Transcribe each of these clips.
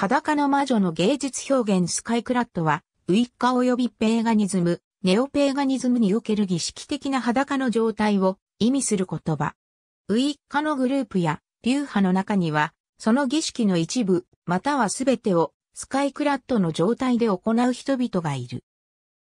裸の魔女の芸術表現スカイクラットは、ウィッカ及びペーガニズム、ネオペーガニズムにおける儀式的な裸の状態を意味する言葉。ウィッカのグループや流派の中には、その儀式の一部、またはすべてをスカイクラットの状態で行う人々がいる。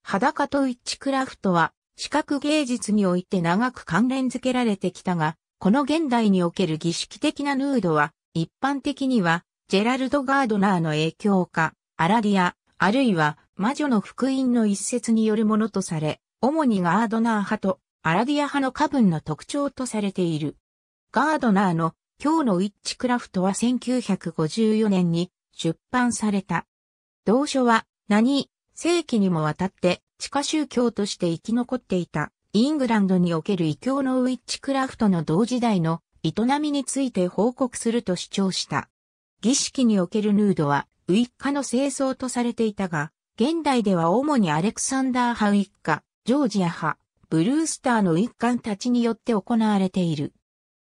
裸とウィッチクラフトは、視覚芸術において長く関連づけられてきたが、この現代における儀式的なヌードは、一般的には、ジェラルド・ガードナーの影響か、アラディア、あるいは魔女の福音の一節によるものとされ、主にガードナー派とアラディア派の過分の特徴とされている。ガードナーの今日のウィッチクラフトは1954年に出版された。同書は何世紀にもわたって地下宗教として生き残っていたイングランドにおける異教のウィッチクラフトの同時代の営みについて報告すると主張した。儀式におけるヌードは、ウィッカの清掃とされていたが、現代では主にアレクサンダー派ウィッカ、ジョージア派、ブルースターのウィッカンたちによって行われている。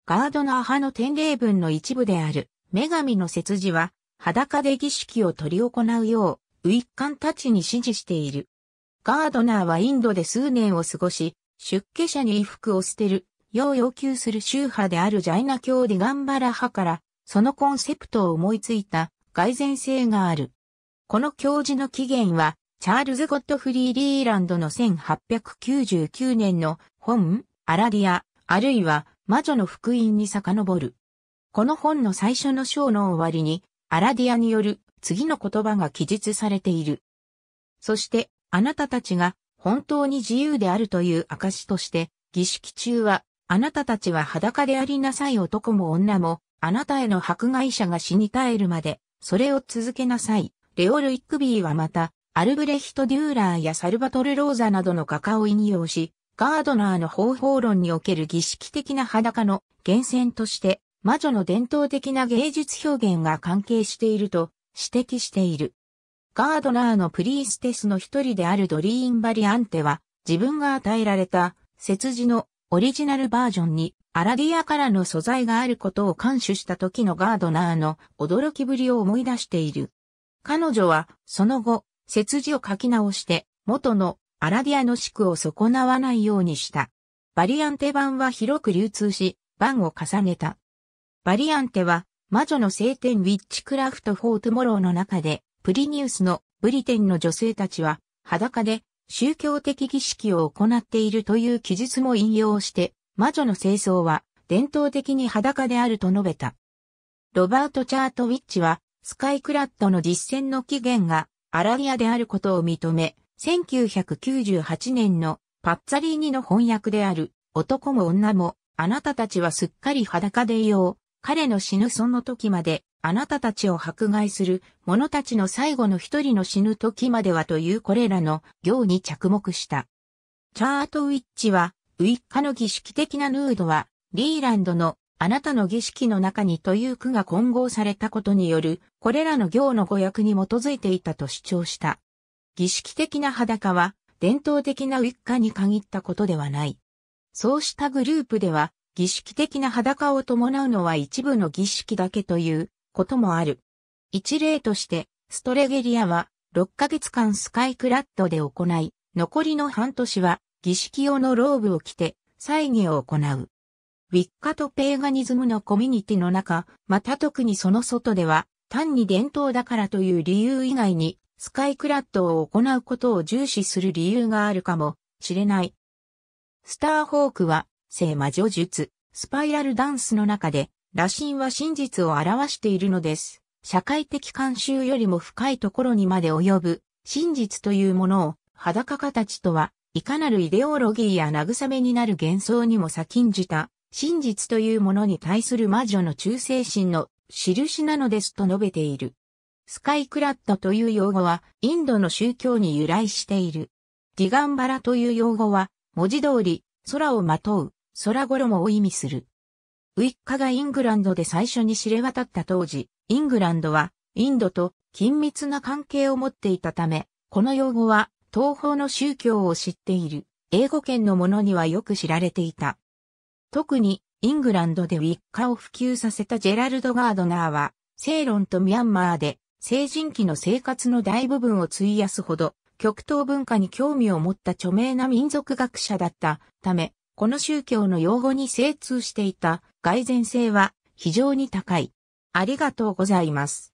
ガードナー派の典礼文の一部である、女神の節字は、裸で儀式を執り行うよう、ウィッカンたちに指示している。ガードナーはインドで数年を過ごし、出家者に衣服を捨てる、よう要求する宗派であるジャイナ教ディガンバラ派からそのコンセプトを思いついた蓋然性がある。この教授の起源は、チャールズ・ゴッドフリー・リーランドの1899年の本、アラディア、あるいは魔女の福音に遡る。この本の最初の章の終わりに、アラディアによる次の言葉が記述されている。そして、あなたたちが本当に自由であるという証として、儀式中は、あなたたちは裸でありなさい男も女も、あなたへの迫害者が死に絶えるまで、それを続けなさい。レオル・イックビーはまた、アルブレヒト・デューラーやサルバトル・ローザなどの画家を引用し、ガードナーの方法論における儀式的な裸の源泉として、魔女の伝統的な芸術表現が関係していると指摘している。ガードナーのプリーステスの一人であるドリーン・バリアンテは、自分が与えられた、切字のオリジナルバージョンにアラディアからの素材があることを監視した時のガードナーの驚きぶりを思い出している。彼女は、その後、節字を書き直して、元のアラディアの宿を損なわないようにした。バリアンテ版は広く流通し、版を重ねた。バリアンテは、魔女の聖典ウィッチクラフト・フォー・トモローの中で、プリニウスのブリテンの女性たちは、裸で宗教的儀式を行っているという記述も引用して魔女の清掃は伝統的に裸であると述べた。ロバート・チャートウィッチは、スカイクラッドの実践の起源がアラリアであることを認め、1998年のパッツァリーニの翻訳である男も女もあなたたちはすっかり裸でいよう。彼の死ぬその時まであなたたちを迫害する者たちの最後の一人の死ぬ時まではというこれらの行に着目した。チャートウィッチはウィッカの儀式的なヌードは、リーランドのあなたの儀式の中にという句が混合されたことによる、これらの行の語訳に基づいていたと主張した。儀式的な裸は、伝統的なウィッカに限ったことではない。そうしたグループでは、儀式的な裸を伴うのは一部の儀式だけということもある。一例として、ストレゲリアは6ヶ月間スカイクラッドで行い、残りの半年は儀式用のローブを着て、祭儀を行う。ウィッカとペーガニズムのコミュニティの中、また特にその外では、単に伝統だからという理由以外に、スカイクラッドを行うことを重視する理由があるかもしれない。スターホークは、聖魔女術、スパイラルダンスの中で、羅針は真実を表しているのです。社会的慣習よりも深いところにまで及ぶ、真実というものを、裸形とはいかなるイデオロギーや慰めになる幻想にも先んじた、真実というものに対する魔女の忠誠心の印なのですと述べている。スカイクラッドという用語は、インドの宗教に由来している。ディガンバラという用語は、文字通り、空をまとう、空衣を意味する。ウィッカがイングランドで最初に知れ渡った当時、イングランドは、インドと緊密な関係を持っていたため、この用語は、東方の宗教を知っている英語圏の者にはよく知られていた。特にイングランドでウィッカを普及させたジェラルド・ガードナーは、セイロンとミャンマーで成人期の生活の大部分を費やすほど、極東文化に興味を持った著名な民族学者だったため、この宗教の用語に精通していた蓋然性は非常に高い。ありがとうございます。